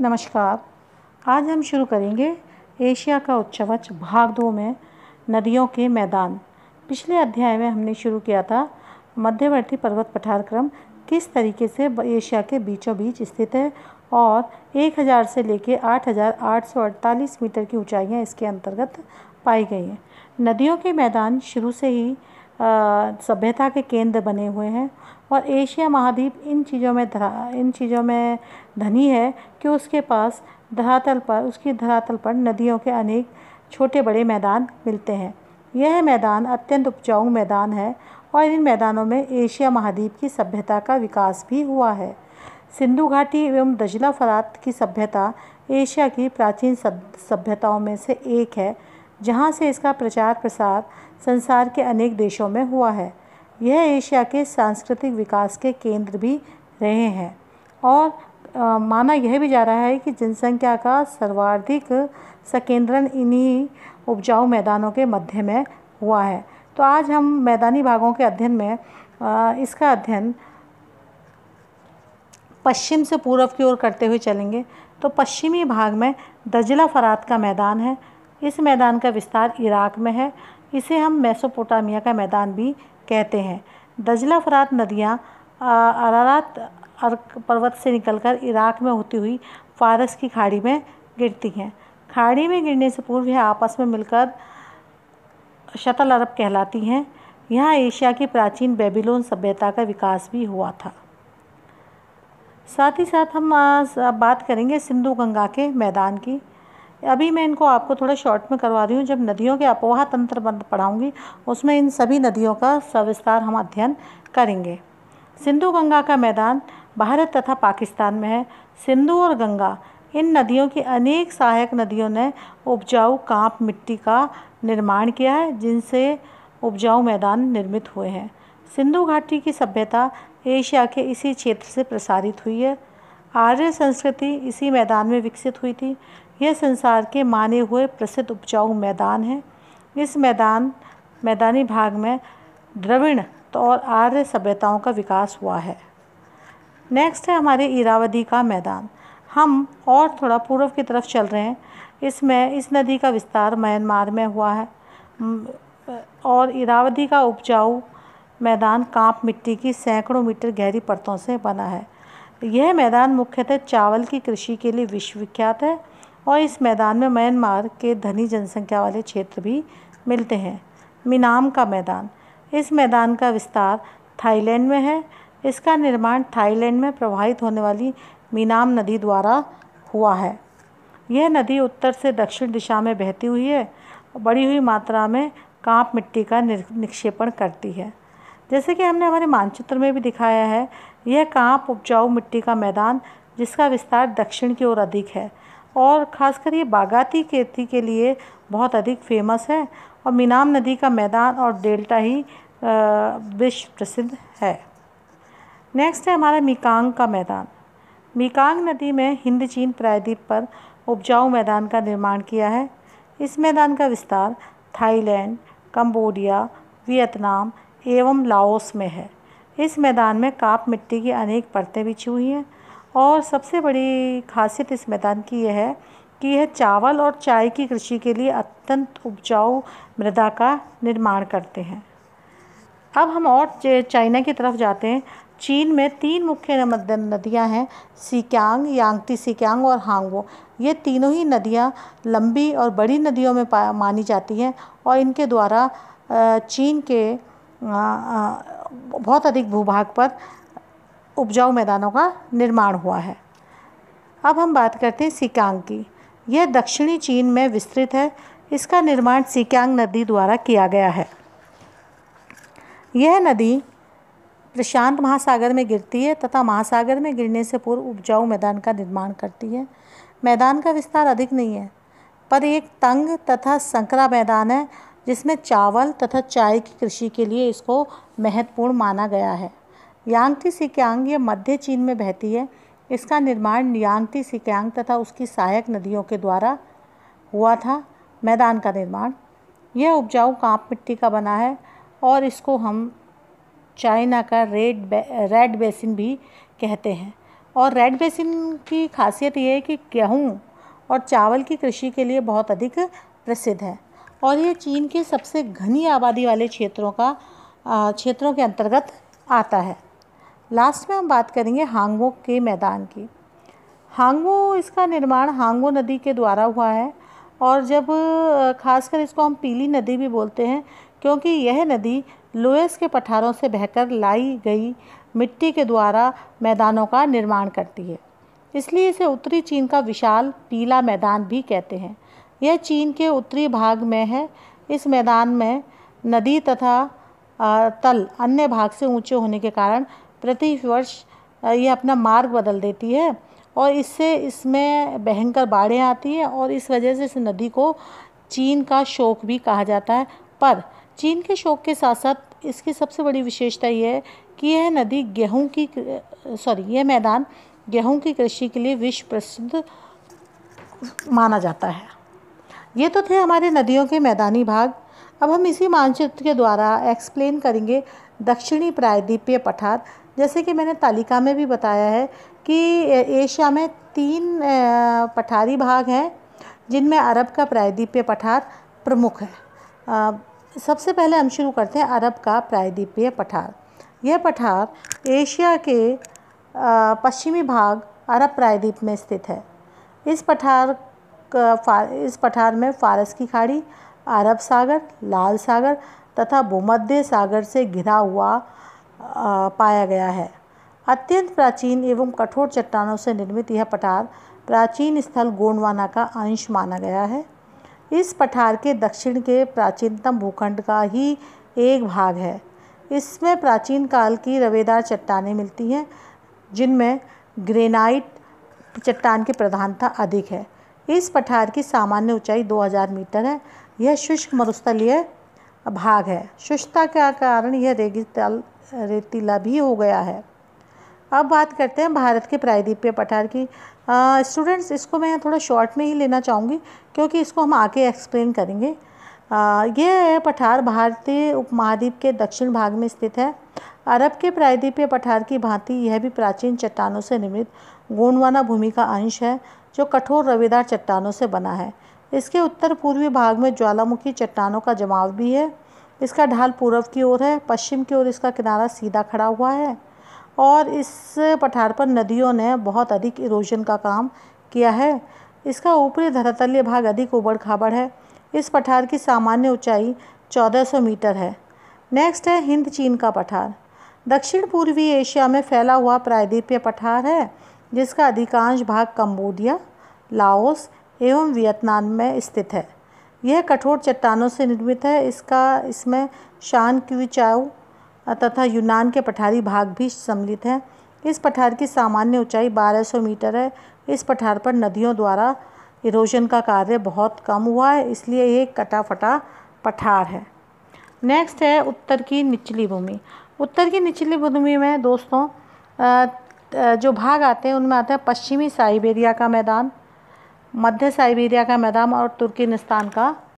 नमस्कार आज हम शुरू करेंगे एशिया का उच्चवच भाग दो में नदियों के मैदान पिछले अध्याय में हमने शुरू किया था मध्यवर्ती पर्वत पठारक्रम किस तरीके से एशिया के बीचों बीच स्थित है और 1000 से लेकर 8,848 मीटर की ऊंचाइयां इसके अंतर्गत पाई गई हैं नदियों के मैदान शुरू से ही सभ्यता के केंद्र बने हुए हैं और एशिया महाद्वीप इन चीज़ों में धरा इन चीज़ों में धनी है कि उसके पास धरातल पर उसकी धरातल पर नदियों के अनेक छोटे बड़े मैदान मिलते हैं यह मैदान अत्यंत उपजाऊ मैदान है और इन मैदानों में एशिया महाद्वीप की सभ्यता का विकास भी हुआ है सिंधु घाटी एवं दजला फरात की सभ्यता एशिया की प्राचीन सभ्यताओं में से एक है जहाँ से इसका प्रचार प्रसार संसार के अनेक देशों में हुआ है यह एशिया के सांस्कृतिक विकास के केंद्र भी रहे हैं और आ, माना यह भी जा रहा है कि जनसंख्या का सर्वाधिक संकेंद्रण इन्हीं उपजाऊ मैदानों के मध्य में हुआ है तो आज हम मैदानी भागों के अध्ययन में आ, इसका अध्ययन पश्चिम से पूर्व की ओर करते हुए चलेंगे तो पश्चिमी भाग में दजला फरात का मैदान है इस मैदान का विस्तार इराक में है इसे हम मेसोपोटामिया का मैदान भी कहते हैं दजला फरात नदियाँ अरारात अर्क पर्वत से निकलकर इराक में होती हुई फारस की खाड़ी में गिरती हैं खाड़ी में गिरने से पूर्व यह आपस में मिलकर शतल अरब कहलाती हैं यहाँ एशिया की प्राचीन बेबीलोन सभ्यता का विकास भी हुआ था साथ ही साथ हम बात करेंगे सिंधु गंगा के मैदान की अभी मैं इनको आपको थोड़ा शॉर्ट में करवा रही हूँ जब नदियों के अपवाह तंत्र पढ़ाऊँगी उसमें इन सभी नदियों का सविस्तार हम अध्ययन करेंगे सिंधु गंगा का मैदान भारत तथा पाकिस्तान में है सिंधु और गंगा इन नदियों की अनेक सहायक नदियों ने उपजाऊ कांप मिट्टी का निर्माण किया है जिनसे उपजाऊ मैदान निर्मित हुए हैं सिंधु घाटी की सभ्यता एशिया के इसी क्षेत्र से प्रसारित हुई है आर्य संस्कृति इसी मैदान में विकसित हुई थी यह संसार के माने हुए प्रसिद्ध उपजाऊ मैदान है इस मैदान मैदानी भाग में द्रविण तो और आर्य सभ्यताओं का विकास हुआ है नेक्स्ट है हमारे इरावदी का मैदान हम और थोड़ा पूर्व की तरफ चल रहे हैं इसमें इस नदी का विस्तार म्यांमार में हुआ है और इरावदी का उपजाऊ मैदान कांप मिट्टी की सैकड़ों मीटर गहरी परतों से बना है यह मैदान मुख्यतः चावल की कृषि के लिए विश्वविख्यात है और इस मैदान में म्यांमार के धनी जनसंख्या वाले क्षेत्र भी मिलते हैं मिनाम का मैदान इस मैदान का विस्तार थाईलैंड में है इसका निर्माण थाईलैंड में प्रवाहित होने वाली मीनाम नदी द्वारा हुआ है यह नदी उत्तर से दक्षिण दिशा में बहती हुई है बड़ी हुई मात्रा में कांप मिट्टी का निक्षेपण करती है जैसे कि हमने हमारे मानचित्र में भी दिखाया है यह कांप उपजाऊ मिट्टी का मैदान जिसका विस्तार दक्षिण की ओर अधिक है और ख़ासकर ये बागाती खेती के लिए बहुत अधिक फेमस है और मीनाम नदी का मैदान और डेल्टा ही विश्व प्रसिद्ध है नेक्स्ट है हमारा मीकांग का मैदान मीकांग नदी में हिंद चीन प्रायद्वीप पर उपजाऊ मैदान का निर्माण किया है इस मैदान का विस्तार थाईलैंड कंबोडिया वियतनाम एवं लाओस में है इस मैदान में काप मिट्टी की अनेक परतें बिछी हुई हैं और सबसे बड़ी खासियत इस मैदान की यह है कि यह चावल और चाय की कृषि के लिए अत्यंत उपजाऊ मृदा का निर्माण करते हैं अब हम और चाइना की तरफ जाते हैं चीन में तीन मुख्य नदियां हैं सिक्यांग यांगती सिक्यांग और हांगवो ये तीनों ही नदियां लंबी और बड़ी नदियों में मानी जाती हैं और इनके द्वारा चीन के बहुत अधिक भूभाग पर उपजाऊ मैदानों का निर्माण हुआ है अब हम बात करते हैं सिकांग की यह दक्षिणी चीन में विस्तृत है इसका निर्माण सिकांग नदी द्वारा किया गया है यह नदी प्रशांत महासागर में गिरती है तथा महासागर में गिरने से पूर्व उपजाऊ मैदान का निर्माण करती है मैदान का विस्तार अधिक नहीं है पर एक तंग तथा संकरा मैदान है जिसमें चावल तथा चाय की कृषि के लिए इसको महत्वपूर्ण माना गया है यांगती सिक्यांग यह मध्य चीन में बहती है इसका निर्माण यांगती सिक्यांग तथा उसकी सहायक नदियों के द्वारा हुआ था मैदान का निर्माण यह उपजाऊ कांप मिट्टी का बना है और इसको हम चाइना का रेड बे, रेड बेसिन भी कहते हैं और रेड बेसिन की खासियत ये है कि गेहूँ और चावल की कृषि के लिए बहुत अधिक प्रसिद्ध है और ये चीन के सबसे घनी आबादी वाले क्षेत्रों का क्षेत्रों के अंतर्गत आता है लास्ट में हम बात करेंगे हांगवो के मैदान की हांगवो इसका निर्माण हांगवो नदी के द्वारा हुआ है और जब खासकर इसको हम पीली नदी भी बोलते हैं क्योंकि यह नदी लोएस के पठारों से बहकर लाई गई मिट्टी के द्वारा मैदानों का निर्माण करती है इसलिए इसे उत्तरी चीन का विशाल पीला मैदान भी कहते हैं यह चीन के उत्तरी भाग में है इस मैदान में नदी तथा तल अन्य भाग से ऊंचे होने के कारण प्रतिवर्ष ये अपना मार्ग बदल देती है और इससे इसमें भयंकर बाढ़ें आती है और इस वजह से इस नदी को चीन का शोक भी कहा जाता है पर चीन के शोक के साथ साथ इसकी सबसे बड़ी विशेषता ये है कि यह नदी गेहूं की सॉरी यह मैदान गेहूं की कृषि के लिए विश्व प्रसिद्ध माना जाता है ये तो थे हमारे नदियों के मैदानी भाग अब हम इसी मानचित्र के द्वारा एक्सप्लेन करेंगे दक्षिणी प्रायद्वीपीय पठार जैसे कि मैंने तालिका में भी बताया है कि एशिया में तीन पठारी भाग हैं जिनमें अरब का प्रायद्वीपीय पठार प्रमुख है सबसे पहले हम शुरू करते हैं अरब का प्रायद्वीपीय पठार यह पठार एशिया के पश्चिमी भाग अरब प्रायद्वीप में स्थित है इस पठार का इस पठार में फारस की खाड़ी अरब सागर लाल सागर तथा भूमध्य सागर से घिरा हुआ आ, पाया गया है अत्यंत प्राचीन एवं कठोर चट्टानों से निर्मित यह पठार प्राचीन स्थल गोंडवाना का अंश माना गया है इस पठार के दक्षिण के प्राचीनतम भूखंड का ही एक भाग है इसमें प्राचीन काल की रवेदार चट्टानें मिलती हैं जिनमें ग्रेनाइट चट्टान की प्रधानता अधिक है इस पठार की सामान्य ऊंचाई 2000 मीटर है यह शुष्क मरुस्थलीय भाग है शुष्कता का कारण यह रेगिस्तान रेतीला भी हो गया है अब बात करते हैं भारत के प्रायद्वीपीय पठार की स्टूडेंट्स इसको मैं थोड़ा शॉर्ट में ही लेना चाहूँगी क्योंकि इसको हम आगे एक्सप्लेन करेंगे यह पठार भारतीय उपमहाद्वीप के दक्षिण भाग में स्थित है अरब के प्रायद्वीपीय पठार की भांति यह भी प्राचीन चट्टानों से निर्मित गोंडवाना भूमि का अंश है जो कठोर रविदार चट्टानों से बना है इसके उत्तर पूर्वी भाग में ज्वालामुखी चट्टानों का जमाव भी है इसका ढाल पूर्व की ओर है पश्चिम की ओर इसका किनारा सीधा खड़ा हुआ है और इस पठार पर नदियों ने बहुत अधिक इरोजन का काम किया है इसका ऊपरी धरातलीय भाग अधिक उबड़ खाबड़ है इस पठार की सामान्य ऊंचाई 1400 मीटर है नेक्स्ट है हिंद चीन का पठार दक्षिण पूर्वी एशिया में फैला हुआ प्रायद्वीपीय पठार है जिसका अधिकांश भाग कंबोडिया लाओस एवं वियतनाम में स्थित है यह कठोर चट्टानों से निर्मित है इसका इसमें शान क्यूचाओ तथा यूनान के पठारी भाग भी सम्मिलित हैं इस पठार की सामान्य ऊंचाई 1200 मीटर है इस पठार पर नदियों द्वारा इरोजन का कार्य बहुत कम हुआ है इसलिए ये कटा फटा पठार है नेक्स्ट है उत्तर की निचली भूमि उत्तर की निचली भूमि में दोस्तों जो भाग आते हैं उनमें आता है पश्चिमी साइबेरिया का मैदान मध्य साइबेरिया का मैदान और तुर्किनिस्तान का